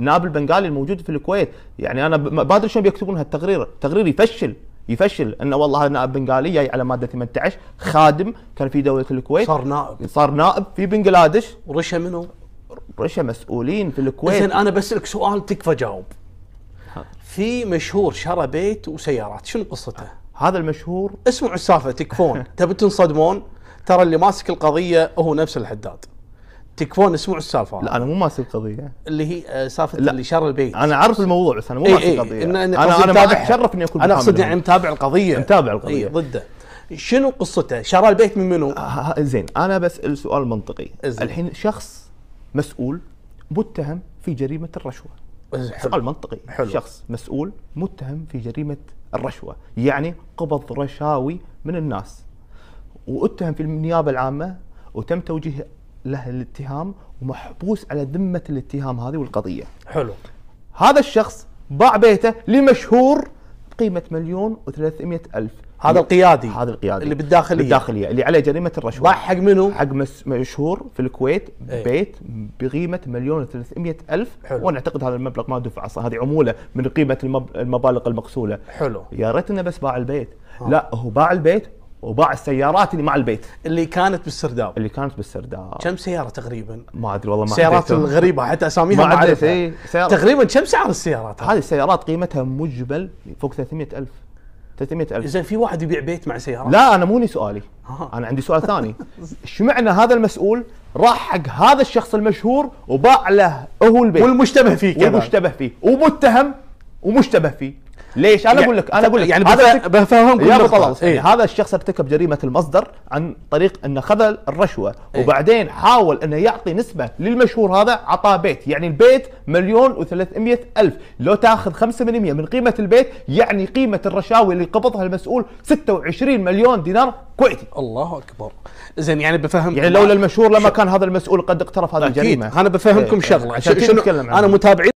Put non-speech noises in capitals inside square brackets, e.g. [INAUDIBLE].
النائب البنغالي الموجود في الكويت يعني انا ما ادري شلون بيكتبون هالتقرير تقرير يفشل يفشل انه والله نائب بنغالي جاي على ماده 18 خادم كان في دوله الكويت صار نائب صار نائب في بنغلاديش ورشا منو؟ رشا مسؤولين في الكويت زين انا بسالك سؤال تكفى جاوب في مشهور شرى بيت وسيارات شنو قصته؟ هذا المشهور اسمعوا السالفه تكفون [LAUGHS] تبي تنصدمون ترى اللي ماسك القضيه هو نفس الحداد تكفون اسمعوا السالفه لا انا مو ماسك القضيه اللي هي آه، سالفه اللي شر البيت انا عارف الموضوع بس انا مو ماسك القضيه انا انا انا ما اتشرف اني اكون انا اقصد يعني متابع القضيه متابع القضيه ضده شنو قصته؟ شرى البيت من منو؟ آه, آه،, آه، زين انا بسال سؤال منطقي الحين شخص مسؤول متهم في جريمه الرشوه سؤال منطقي حلو. شخص مسؤول متهم في جريمه الرشوه يعني قبض رشاوي من الناس واتهم في النيابه العامه وتم توجيه له الاتهام ومحبوس على ذمه الاتهام هذه والقضيه. حلو. هذا الشخص باع بيته لمشهور بقيمه مليون و الف. هذا القيادي هذا القيادي اللي بالداخليه بالداخليه اللي عليه جريمه الرشوه باع حق منو؟ حق مشهور في الكويت إيه. بيت بقيمه مليون و الف حلو. وانا اعتقد هذا المبلغ ما دفع اصلا هذه عموله من قيمه المبالغ المقصوله حلو يا ريت انه بس باع البيت آه. لا هو باع البيت وباع السيارات اللي مع البيت اللي كانت بالسرداب اللي كانت بالسرداب كم سياره تقريبا؟ ما ادري والله ما السيارات الغريبه حتى اساميها ما اعرف اي تقريبا كم سعر السيارات؟ هذه السيارات قيمتها مجبل فوق 300000 300000 زين في واحد يبيع بيت مع سياره؟ لا انا مو سؤالي آه. انا عندي سؤال ثاني [LAUGHS] معنى هذا المسؤول راح حق هذا الشخص المشهور وباع له هو البيت والمشتبه فيه كمان والمشتبه فيه ومتهم ومشتبه فيه ليش؟ انا يعني اقول لك انا اقول لك يعني هذا بفهمك يا ابو طلال إيه؟ هذا الشخص ارتكب جريمه المصدر عن طريق انه خذ الرشوه إيه؟ وبعدين حاول انه يعطي نسبه للمشهور هذا عطاه بيت يعني البيت مليون و300 الف لو تاخذ 5% من قيمه البيت يعني قيمه الرشاوي اللي قبضها المسؤول 26 مليون دينار كويتي الله اكبر زين يعني بفهمكم يعني لولا المشهور لما كان هذا المسؤول قد اقترف هذه الجريمه انا بفهمكم إيه, إيه. شغله عشان شنو انا متابعين